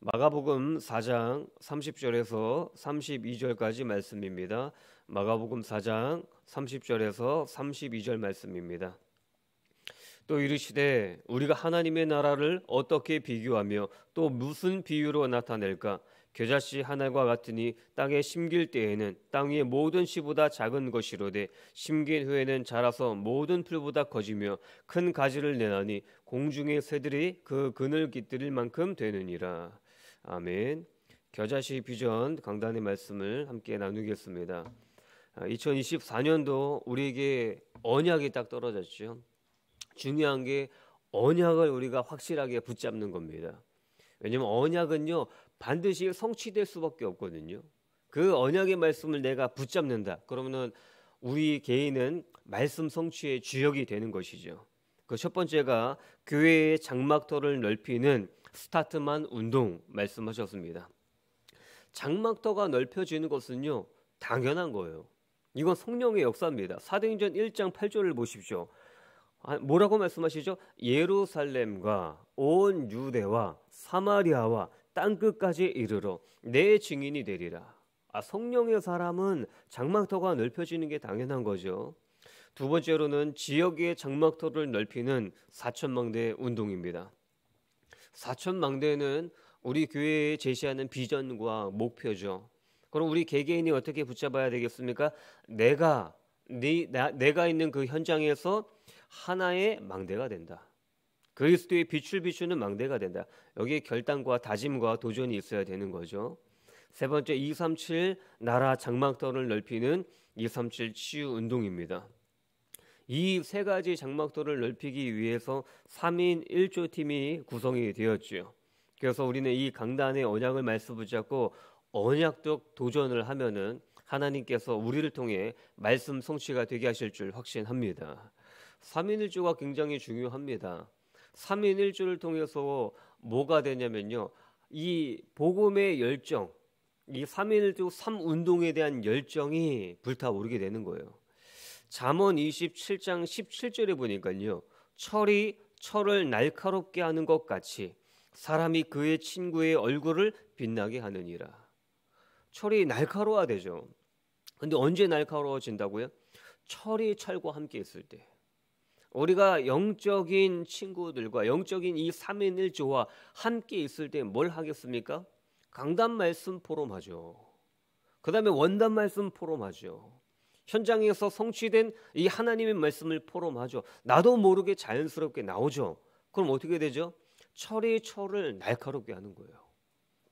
마가복음 4장 30절에서 32절까지 말씀입니다. 마가복음 4장 30절에서 32절 말씀입니다. 또 이르시되 우리가 하나님의 나라를 어떻게 비교하며 또 무슨 비유로 나타낼까 겨자씨 하나과 같으니 땅에 심길 때에는 땅 위의 모든 씨보다 작은 것이로되 심긴 후에는 자라서 모든 풀보다 커지며 큰 가지를 내나니 공중의 새들이 그 그늘 깃들일 만큼 되느니라 아멘. 겨자씨 비전 강단의 말씀을 함께 나누겠습니다. 2024년도 아, 우리에게 언약이 딱 떨어졌죠. 중요한 게 언약을 우리가 확실하게 붙잡는 겁니다. 왜냐면 하 언약은요 반드시 성취될 수밖에 없거든요. 그 언약의 말씀을 내가 붙잡는다. 그러면은 우리 개인은 말씀 성취의 주역이 되는 것이죠. 그 첫 번째가 교회의 장막터를 넓히는 스타트만 운동 말씀하셨습니다. 장막터가 넓혀지는 것은요 당연한 거예요. 이건 성령의 역사입니다. 사도행전 1장 8절을 보십시오. 아, 뭐라고 말씀하시죠? 예루살렘과 온 유대와 사마리아와 땅 끝까지 이르러 내 증인이 되리라. 아, 성령의 사람은 장막터가 넓혀지는 게 당연한 거죠. 두 번째로는 지역의 장막터를 넓히는 사천망대 운동입니다. 사천망대는 우리 교회에 제시하는 비전과 목표죠. 그럼 우리 개개인이 어떻게 붙잡아야 되겠습니까? 내가 네, 나, 내가 있는 그 현장에서 하나의 망대가 된다. 그리스도의 빛을 비추는 망대가 된다. 여기에 결단과 다짐과 도전이 있어야 되는 거죠. 세 번째 237 나라 장막터를 넓히는 237 치유 운동입니다. 이세 가지 장막도를 넓히기 위해서 3인 1조 팀이 구성이 되었지요. 그래서 우리는 이 강단의 언약을 말씀 붙잡고 언약적 도전을 하면은 하나님께서 우리를 통해 말씀 성취가 되게 하실 줄 확신합니다. 3인 1조가 굉장히 중요합니다. 3인 1조를 통해서 뭐가 되냐면요. 이 복음의 열정, 이 3인 1조 3운동에 대한 열정이 불타오르게 되는 거예요. 잠언 27장 17절에 보니까요. 철이 철을 날카롭게 하는 것 같이 사람이 그의 친구의 얼굴을 빛나게 하느니라. 철이 날카로워야 되죠. 근데 언제 날카로워진다고요? 철이 철과 함께 있을 때. 우리가 영적인 친구들과 영적인 이 삼인일조와 함께 있을 때 뭘 하겠습니까? 강단 말씀 포럼하죠. 그 다음에 원단 말씀 포럼하죠. 현장에서 성취된 이 하나님의 말씀을 포럼하죠. 나도 모르게 자연스럽게 나오죠. 그럼 어떻게 되죠? 철이 철을 날카롭게 하는 거예요.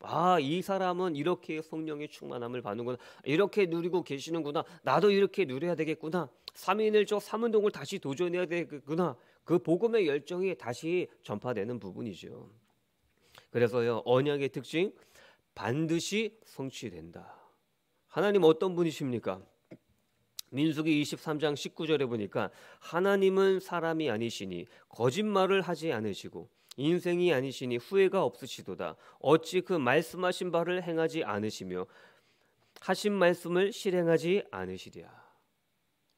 아, 이 사람은 이렇게 성령의 충만함을 받는구나. 이렇게 누리고 계시는구나. 나도 이렇게 누려야 되겠구나. 삼인일조 삼운동을 다시 도전해야 되겠구나. 그 복음의 열정이 다시 전파되는 부분이죠. 그래서요, 언약의 특징 반드시 성취된다. 하나님 어떤 분이십니까? 민숙기 23장 19절에 보니까 하나님은 사람이 아니시니 거짓말을 하지 않으시고 인생이 아니시니 후회가 없으시도다. 어찌 그 말씀하신 바를 행하지 않으시며 하신 말씀을 실행하지 않으시랴.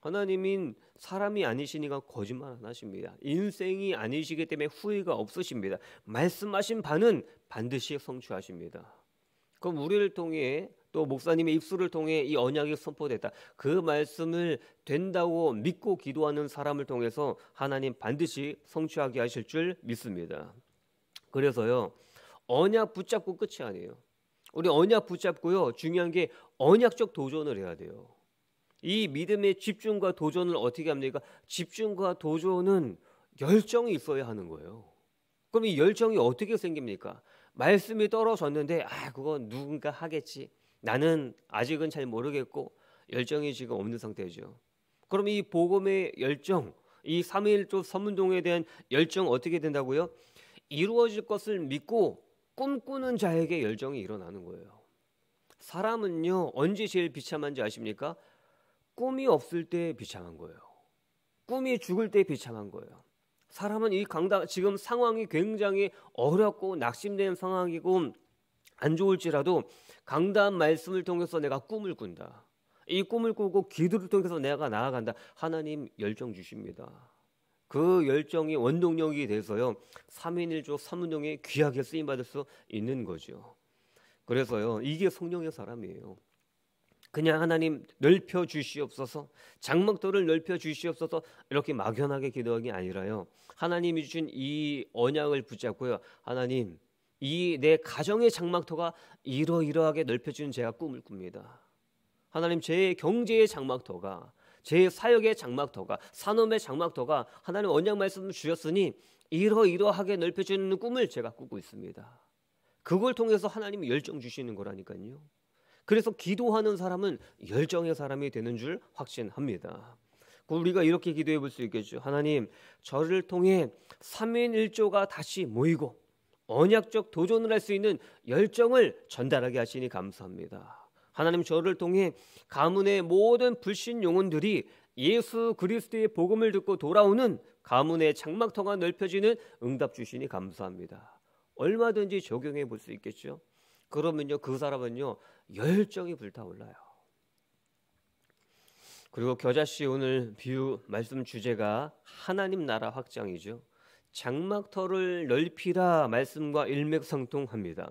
하나님은 사람이 아니시니까 거짓말 안 하십니다. 인생이 아니시기 때문에 후회가 없으십니다. 말씀하신 바는 반드시 성취하십니다. 그럼 우리를 통해 또 목사님의 입술을 통해 이 언약이 선포됐다. 그 말씀을 된다고 믿고 기도하는 사람을 통해서 하나님 반드시 성취하게 하실 줄 믿습니다. 그래서요. 언약 붙잡고 끝이 아니에요. 우리 언약 붙잡고요. 중요한 게 언약적 도전을 해야 돼요. 이 믿음의 집중과 도전을 어떻게 합니까? 집중과 도전은 열정이 있어야 하는 거예요. 그럼 이 열정이 어떻게 생깁니까? 말씀이 떨어졌는데 아 그건 누군가 하겠지. 나는 아직은 잘 모르겠고 열정이 지금 없는 상태죠. 그럼 이 복음의 열정, 이 삼일조 선문동에 대한 열정 어떻게 된다고요? 이루어질 것을 믿고 꿈꾸는 자에게 열정이 일어나는 거예요. 사람은요 언제 제일 비참한지 아십니까? 꿈이 없을 때 비참한 거예요. 꿈이 죽을 때 비참한 거예요. 사람은 이 강당 지금 상황이 굉장히 어렵고 낙심된 상황이고 안 좋을지라도 강단 말씀을 통해서 내가 꿈을 꾼다. 이 꿈을 꾸고 기도를 통해서 내가 나아간다. 하나님 열정 주십니다. 그 열정이 원동력이 돼서요. 3인일조 3운동에 귀하게 쓰임 받을 수 있는 거죠. 그래서요. 이게 성령의 사람이에요. 그냥 하나님 넓혀 주시옵소서 장막도를 넓혀 주시옵소서 이렇게 막연하게 기도하기 아니라요 하나님이 주신 이 언약을 붙잡고요 하나님 이내 가정의 장막터가 이러이러하게 넓혀지는 제가 꿈을 꿉니다. 하나님 제 경제의 장막터가 제 사역의 장막터가 산업의 장막터가 하나님 언약 말씀을 주셨으니 이러이러하게 넓혀지는 꿈을 제가 꾸고 있습니다. 그걸 통해서 하나님이 열정 주시는 거라니까요. 그래서 기도하는 사람은 열정의 사람이 되는 줄 확신합니다. 그 우리가 이렇게 기도해 볼 수 있겠죠. 하나님, 저를 통해 3인 1조가 다시 모이고 언약적 도전을 할 수 있는 열정을 전달하게 하시니 감사합니다. 하나님 저를 통해 가문의 모든 불신 영혼들이 예수 그리스도의 복음을 듣고 돌아오는 가문의 장막터가 넓혀지는 응답 주시니 감사합니다. 얼마든지 적용해 볼 수 있겠죠. 그러면요 그 사람은요 열정이 불타올라요. 그리고 겨자 씨 오늘 비유 말씀 주제가 하나님 나라 확장이죠. 장막터를 넓히라 말씀과 일맥상통합니다.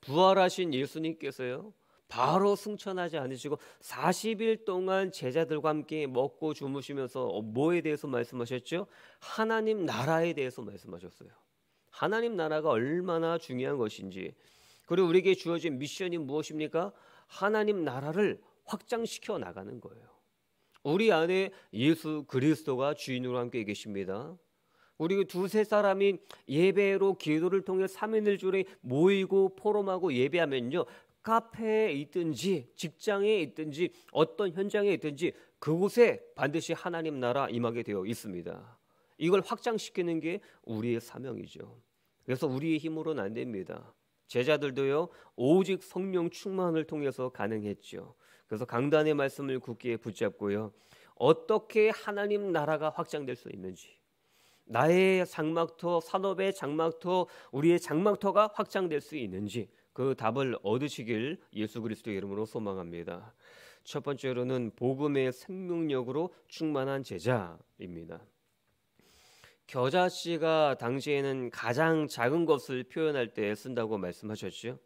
부활하신 예수님께서요. 바로 승천하지 않으시고 40일 동안 제자들과 함께 먹고 주무시면서 어, 뭐에 대해서 말씀하셨죠? 하나님 나라에 대해서 말씀하셨어요. 하나님 나라가 얼마나 중요한 것인지 그리고 우리에게 주어진 미션이 무엇입니까? 하나님 나라를 확장시켜 나가는 거예요. 우리 안에 예수 그리스도가 주인으로 함께 계십니다. 우리 그 두세 사람이 예배로 기도를 통해 삼인을줄에 모이고 포럼하고 예배하면요. 카페에 있든지 직장에 있든지 어떤 현장에 있든지 그곳에 반드시 하나님 나라 임하게 되어 있습니다. 이걸 확장시키는 게 우리의 사명이죠. 그래서 우리의 힘으로는 안 됩니다. 제자들도요 오직 성령 충만을 통해서 가능했죠. 그래서 강단의 말씀을 굳게 붙잡고요 어떻게 하나님 나라가 확장될 수 있는지 나의 장막터, 산업의 장막터, 우리의 장막터가 확장될 수 있는지 그 답을 얻으시길 예수 그리스도 이름으로 소망합니다. 첫 번째로는 복음의 생명력으로 충만한 제자입니다. 겨자씨가 당시에는 가장 작은 것을 표현할 때 쓴다고 말씀하셨죠.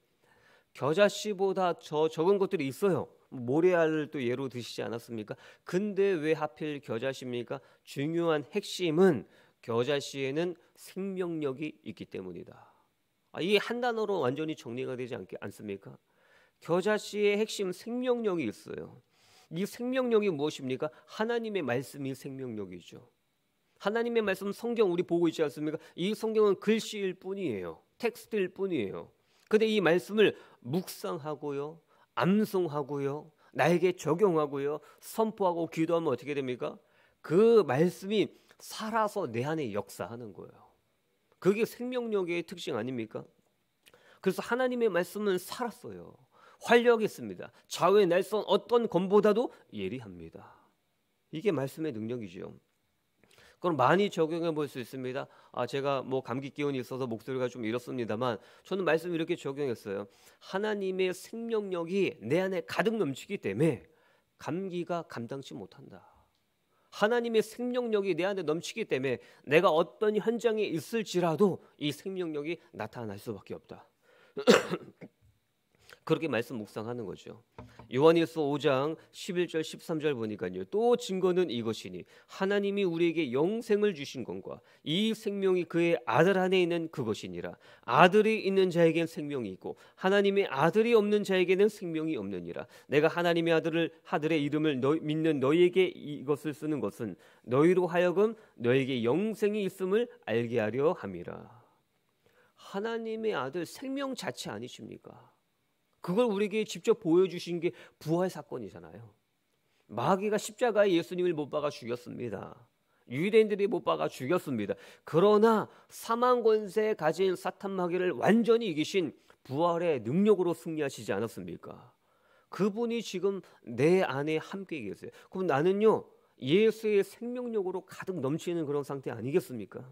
겨자씨보다 저 적은 것들이 있어요. 모래알을 또 예로 드시지 않았습니까? 근데 왜 하필 겨자씨입니까? 중요한 핵심은 겨자씨에는 생명력이 있기 때문이다. 아, 이한 단어로 완전히 정리가 되지 않 않습니까? 겨자씨의 핵심 생명력이 있어요. 이 생명력이 무엇입니까? 하나님의 말씀이 생명력이죠. 하나님의 말씀 성경 우리 보고 있지 않습니까? 이 성경은 글씨일 뿐이에요. 텍스트일 뿐이에요. 근데 이 말씀을 묵상하고요. 암송하고요. 나에게 적용하고요. 선포하고 기도하면 어떻게 됩니까? 그 말씀이 살아서 내 안에 역사하는 거예요. 그게 생명력의 특징 아닙니까? 그래서 하나님의 말씀은 살았어요. 활력있습니다. 좌우의 날선 어떤 검보다도 예리합니다. 이게 말씀의 능력이죠. 그럼 많이 적용해 볼 수 있습니다. 아, 제가 뭐 감기 기운이 있어서 목소리가 좀 이렇습니다만 저는 말씀 이렇게 적용했어요. 하나님의 생명력이 내 안에 가득 넘치기 때문에 감기가 감당치 못한다. 하나님의 생명력이 내 안에 넘치기 때문에 내가 어떤 현장에 있을지라도 이 생명력이 나타날 수밖에 없다. 그렇게 말씀 묵상하는 거죠. 요한일서 5장 11절 13절 보니까요. 또 증거는 이것이니 하나님이 우리에게 영생을 주신 것과 이 생명이 그의 아들 안에 있는 그것이니라. 아들이 있는 자에게는 생명이 있고 하나님의 아들이 없는 자에게는 생명이 없느니라. 내가 하나님의 아들을 하늘의 이름을 너, 믿는 너희에게 이것을 쓰는 것은 너희로 하여금 너에게 영생이 있음을 알게 하려 함이라. 하나님의 아들 생명 자체 아니십니까? 그걸 우리에게 직접 보여주신 게 부활 사건이잖아요. 마귀가 십자가에 예수님을 못 박아 죽였습니다. 유대인들이 못 박아 죽였습니다. 그러나 사망 권세 가진 사탄 마귀를 완전히 이기신 부활의 능력으로 승리하시지 않았습니까? 그분이 지금 내 안에 함께 계세요. 그럼 나는요 예수의 생명력으로 가득 넘치는 그런 상태 아니겠습니까?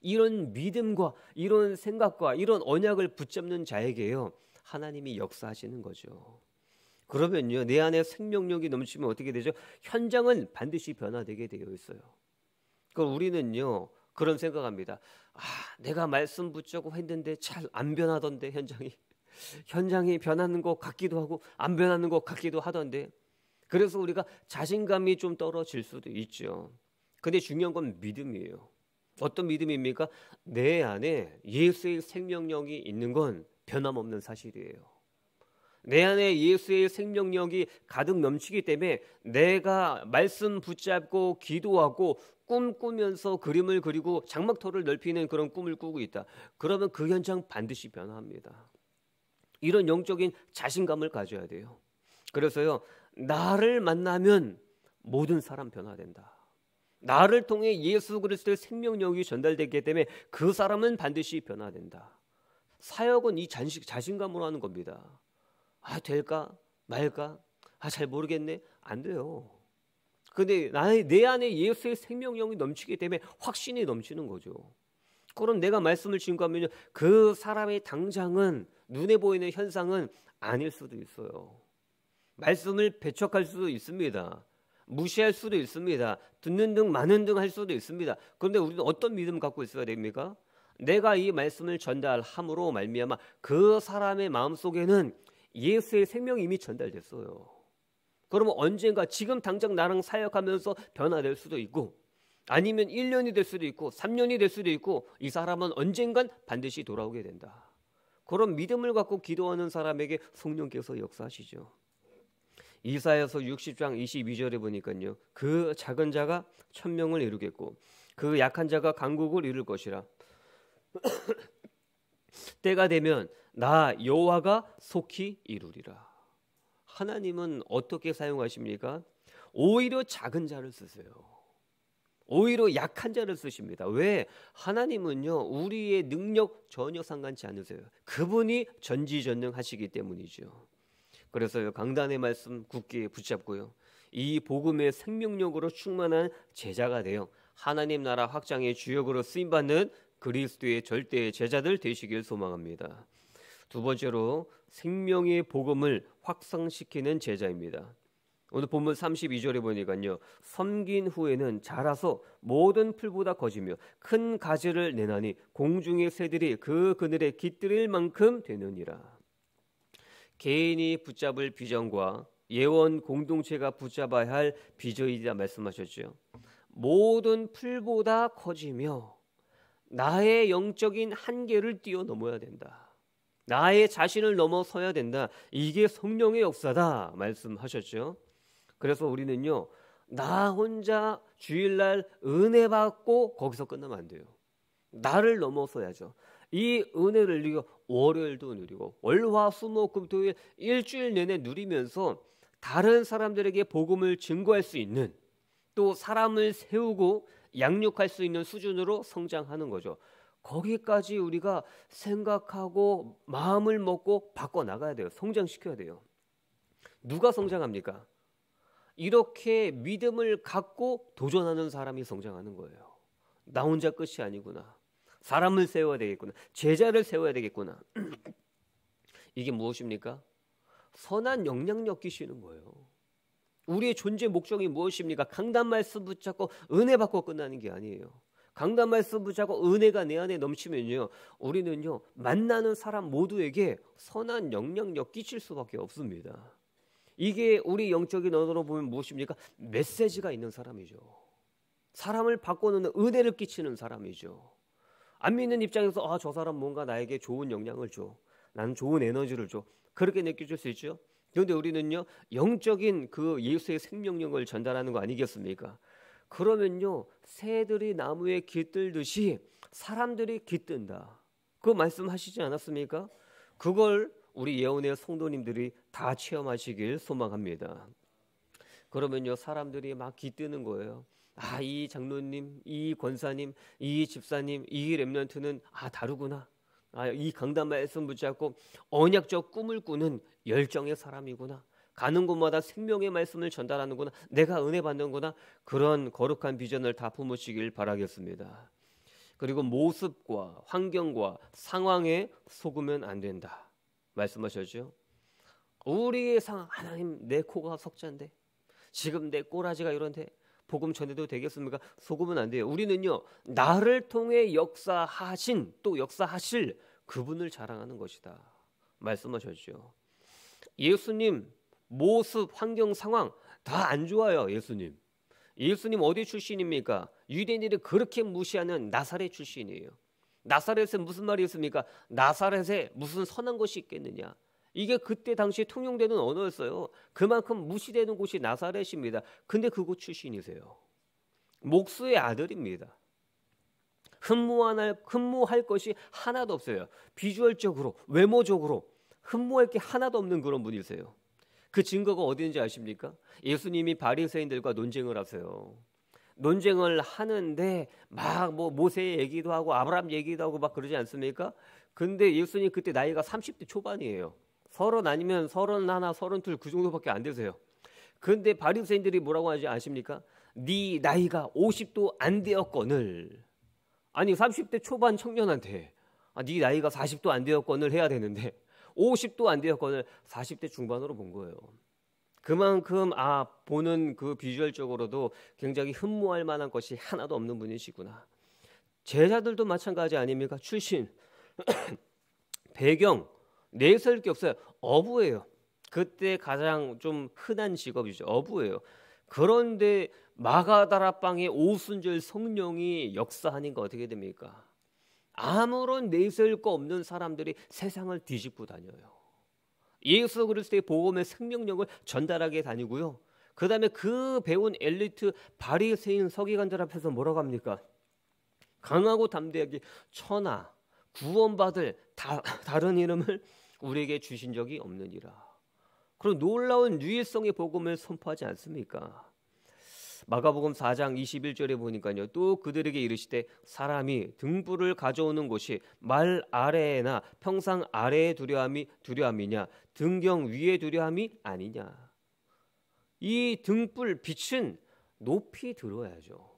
이런 믿음과 이런 생각과 이런 언약을 붙잡는 자에게요 하나님이 역사하시는 거죠. 그러면요 내 안에 생명력이 넘치면 어떻게 되죠? 현장은 반드시 변화되게 되어 있어요. 그 우리는요 그런 생각합니다. 아 내가 말씀 붙잡고 했는데 잘 안 변하던데 현장이 현장이 변하는 것 같기도 하고 안 변하는 것 같기도 하던데 그래서 우리가 자신감이 좀 떨어질 수도 있죠. 근데 중요한 건 믿음이에요. 어떤 믿음입니까? 내 안에 예수의 생명력이 있는 건 변함없는 사실이에요. 내 안에 예수의 생명력이 가득 넘치기 때문에 내가 말씀 붙잡고 기도하고 꿈꾸면서 그림을 그리고 장막터를 넓히는 그런 꿈을 꾸고 있다. 그러면 그 현장 반드시 변화합니다. 이런 영적인 자신감을 가져야 돼요. 그래서요, 나를 만나면 모든 사람 변화된다. 나를 통해 예수 그리스도의 생명력이 전달되기 때문에 그 사람은 반드시 변화된다. 사역은 이 잔식 자신감으로 하는 겁니다. 아 될까 말까 아잘 모르겠네 안 돼요. 근데 나의 내 안에 예수의 생명력이 넘치기 때문에 확신이 넘치는 거죠. 그럼 내가 말씀을 증거하면 그 사람의 당장은 눈에 보이는 현상은 아닐 수도 있어요. 말씀을 배척할 수도 있습니다. 무시할 수도 있습니다. 듣는 등 마는 등할 수도 있습니다. 그런데 우리는 어떤 믿음 을 갖고 있어야 됩니까? 내가 이 말씀을 전달함으로 말미암아 그 사람의 마음속에는 예수의 생명이 이미 전달됐어요. 그러면 언젠가 지금 당장 나랑 사역하면서 변화될 수도 있고 아니면 1년이 될 수도 있고 3년이 될 수도 있고 이 사람은 언젠간 반드시 돌아오게 된다. 그런 믿음을 갖고 기도하는 사람에게 성령께서 역사하시죠. 이사에서 60장 22절에 보니까요. 그 작은 자가 천명을 이루겠고 그 약한 자가 강국을 이룰 것이라. 때가 되면 나 여호와가 속히 이루리라. 하나님은 어떻게 사용하십니까? 오히려 작은 자를 쓰세요. 오히려 약한 자를 쓰십니다. 왜? 하나님은요, 우리의 능력 전혀 상관치 않으세요. 그분이 전지전능하시기 때문이죠. 그래서 강단의 말씀 굳게 붙잡고요. 이 복음의 생명력으로 충만한 제자가 되어 하나님 나라 확장의 주역으로 쓰임받는 그리스도의 절대 제자들 되시길 소망합니다. 두 번째로 생명의 복음을 확성시키는 제자입니다. 오늘 본문 32절에 보니까요. 섬긴 후에는 자라서 모든 풀보다 거지며 큰 가지를 내나니 공중의 새들이 그 그늘에 깃들일 만큼 되느니라. 개인이 붙잡을 비전과 예원 공동체가 붙잡아야 할 비전이다 말씀하셨죠. 모든 풀보다 커지며 나의 영적인 한계를 뛰어넘어야 된다. 나의 자신을 넘어서야 된다. 이게 성령의 역사다 말씀하셨죠. 그래서 우리는요. 나 혼자 주일날 은혜 받고 거기서 끝나면 안 돼요. 나를 넘어서야죠. 이 은혜를 누리고 월요일도 누리고 월화 수목금 토일 일주일 내내 누리면서 다른 사람들에게 복음을 증거할 수 있는 또 사람을 세우고 양육할 수 있는 수준으로 성장하는 거죠. 거기까지 우리가 생각하고 마음을 먹고 바꿔 나가야 돼요. 성장시켜야 돼요. 누가 성장합니까? 이렇게 믿음을 갖고 도전하는 사람이 성장하는 거예요. 나 혼자 끝이 아니구나. 사람을 세워야 되겠구나. 제자를 세워야 되겠구나. 이게 무엇입니까? 선한 영향력 끼시는 거예요. 우리의 존재 목적이 무엇입니까? 강단 말씀 붙잡고 은혜 받고 끝나는 게 아니에요. 강단 말씀 붙잡고 은혜가 내 안에 넘치면요. 우리는요. 만나는 사람 모두에게 선한 영향력 끼칠 수밖에 없습니다. 이게 우리 영적인 언어로 보면 무엇입니까? 메시지가 있는 사람이죠. 사람을 바꿔놓는 은혜를 끼치는 사람이죠. 안 믿는 입장에서 아, 저 사람 뭔가 나에게 좋은 영향을 줘. 나는 좋은 에너지를 줘. 그렇게 느껴질 수 있죠. 그런데 우리는요 영적인 그 예수의 생명력을 전달하는 거 아니겠습니까? 그러면요 새들이 나무에 깃들듯이 사람들이 깃든다. 그 말씀하시지 않았습니까? 그걸 우리 예언의 성도님들이 다 체험하시길 소망합니다. 그러면요 사람들이 막 깃드는 거예요. 아이 장로님, 이 권사님, 이 집사님, 이 렘넌트는 아 다르구나. 아, 이 강단 말씀 붙잡고 언약적 꿈을 꾸는 열정의 사람이구나. 가는 곳마다 생명의 말씀을 전달하는구나. 내가 은혜 받는구나. 그런 거룩한 비전을 다 품으시길 바라겠습니다. 그리고 모습과 환경과 상황에 속으면 안 된다. 말씀하셨죠? 우리의 상황 하나님 내 코가 석자인데 지금 내 꼬라지가 이런데 복음 전해도 되겠습니까? 소금은 안 돼요. 우리는요 나를 통해 역사하신 또 역사하실 그분을 자랑하는 것이다. 말씀하셨죠. 예수님 모습, 환경, 상황 다 안 좋아요. 예수님. 예수님 어디 출신입니까? 유대인들이 그렇게 무시하는 나사렛 출신이에요. 나사렛에 무슨 말이 있습니까? 나사렛에 무슨 선한 것이 있겠느냐? 이게 그때 당시에 통용되는 언어였어요. 그만큼 무시되는 곳이 나사렛입니다. 근데 그곳 출신이세요. 목수의 아들입니다. 흠모할, 흠모할 것이 하나도 없어요. 비주얼적으로, 외모적으로 흠모할 게 하나도 없는 그런 분이세요. 그 증거가 어디인지 아십니까? 예수님이 바리새인들과 논쟁을 하세요. 논쟁을 하는데 막뭐 모세 얘기도 하고 아브라함 얘기도 하고 막 그러지 않습니까? 근데 예수님 그때 나이가 30대 초반이에요. 서른 아니면 서른 하나, 서른 둘 그 정도밖에 안 되세요. 그런데 바리새인들이 뭐라고 하지 아십니까? 네 나이가 50도 안 되었거늘. 아니 30대 초반 청년한테 아, 네 나이가 40도 안 되었거늘 해야 되는데 50도 안 되었거늘 40대 중반으로 본 거예요. 그만큼 아 보는 그 비주얼적으로도 굉장히 흠모할 만한 것이 하나도 없는 분이시구나. 제자들도 마찬가지 아닙니까? 출신, 배경, 내세울 게 없어요. 어부예요. 그때 가장 좀 흔한 직업이죠. 어부예요. 그런데 마가다라 빵에 오순절 성령이 역사하는거 어떻게 됩니까? 아무런 내세울 거 없는 사람들이 세상을 뒤집고 다녀요. 예수 그리스도의 복음의 생명력을 전달하게 다니고요. 그다음에 그 배운 엘리트 바리새인 서기관들 앞에서 뭐라고 합니까? 강하고 담대하게 천하 구원받을 다, 다른 이름을 우리에게 주신 적이 없느니라. 그런 놀라운 유일성의 복음을 선포하지 않습니까? 마가복음 4장 21절에 보니까요. 또 그들에게 이르시되 사람이 등불을 가져오는 곳이 말 아래에나 평상 아래에 두려함이 두려함이냐 등경 위에 두려함이 아니냐. 이 등불 빛은 높이 들어야죠.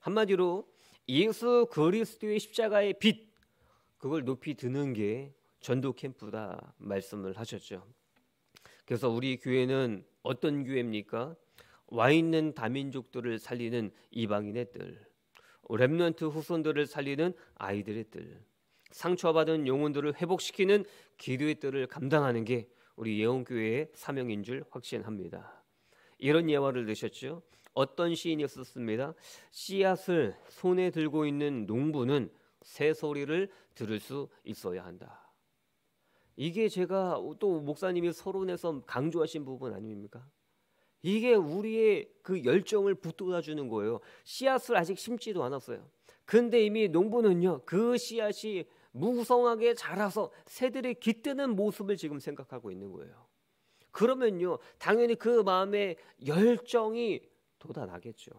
한마디로 예수 그리스도의 십자가의 빛 그걸 높이 드는 게 전도 캠프다 말씀을 하셨죠. 그래서 우리 교회는 어떤 교회입니까? 와 있는 다민족들을 살리는 이방인의 뜰, 렘넌트 후손들을 살리는 아이들의 뜰, 상처받은 영혼들을 회복시키는 기도의 뜰을 감당하는 게 우리 예언교회의 사명인 줄 확신합니다. 이런 예화를 드셨죠? 어떤 시인이 었습니다 씨앗을 손에 들고 있는 농부는 새 소리를 들을 수 있어야 한다. 이게 제가 또 목사님이 서론에서 강조하신 부분 아닙니까? 이게 우리의 그 열정을 붙돋아 주는 거예요. 씨앗을 아직 심지도 않았어요. 근데 이미 농부는요, 그 씨앗이 무성하게 자라서 새들이 깃드는 모습을 지금 생각하고 있는 거예요. 그러면요, 당연히 그 마음에 열정이 돋아나겠죠.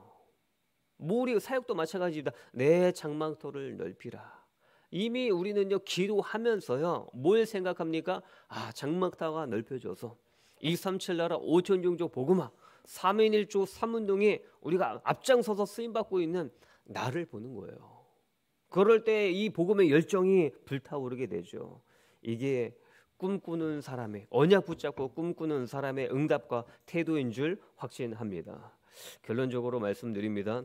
모리 사역도 마찬가지입니다. 내 장망토를 넓히라. 이미 우리는요 기도하면서요 뭘 생각합니까? 아 장막타가 넓혀져서 237 나라 5천 종족 복음화 3인1조 3운동에 우리가 앞장서서 쓰임받고 있는 나를 보는 거예요. 그럴 때이 복음의 열정이 불타오르게 되죠. 이게 꿈꾸는 사람의 언약 붙잡고 꿈꾸는 사람의 응답과 태도인 줄 확신합니다. 결론적으로 말씀드립니다.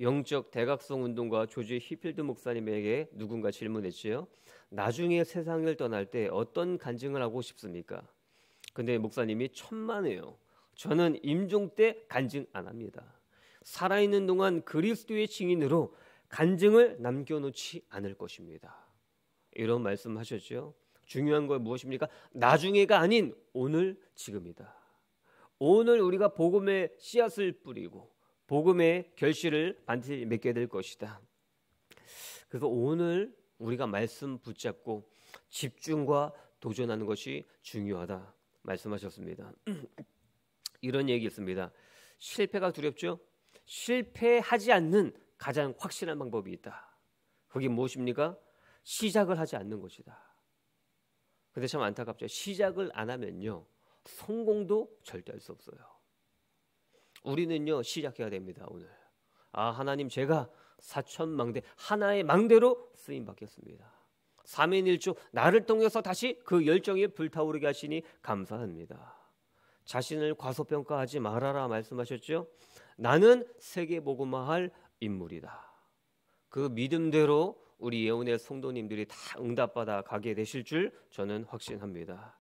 영적 대각성 운동가 조지 히필드 목사님에게 누군가 질문했지요. 나중에 세상을 떠날 때 어떤 간증을 하고 싶습니까? 근데 목사님이 천만에요. 저는 임종 때 간증 안 합니다. 살아있는 동안 그리스도의 증인으로 간증을 남겨놓지 않을 것입니다. 이런 말씀하셨죠. 중요한 건 무엇입니까? 나중에가 아닌 오늘 지금이다. 오늘 우리가 복음의 씨앗을 뿌리고 복음의 결실을 반드시 맺게 될 것이다. 그래서 오늘 우리가 말씀 붙잡고 집중과 도전하는 것이 중요하다 말씀하셨습니다. 이런 얘기 있습니다. 실패가 두렵죠? 실패하지 않는 가장 확실한 방법이 있다. 그게 무엇입니까? 시작을 하지 않는 것이다. 근데 참 안타깝죠. 시작을 안 하면요. 성공도 절대 할 수 없어요. 우리는요 시작해야 됩니다 오늘. 아 하나님 제가 사천망대 하나의 망대로 쓰임 받겠습니다. 삼인일주 나를 통해서 다시 그 열정이 불타오르게 하시니 감사합니다. 자신을 과소평가하지 말아라 말씀하셨죠. 나는 세계 복음화할 인물이다. 그 믿음대로 우리 예언의 성도님들이 다 응답받아 가게 되실 줄 저는 확신합니다.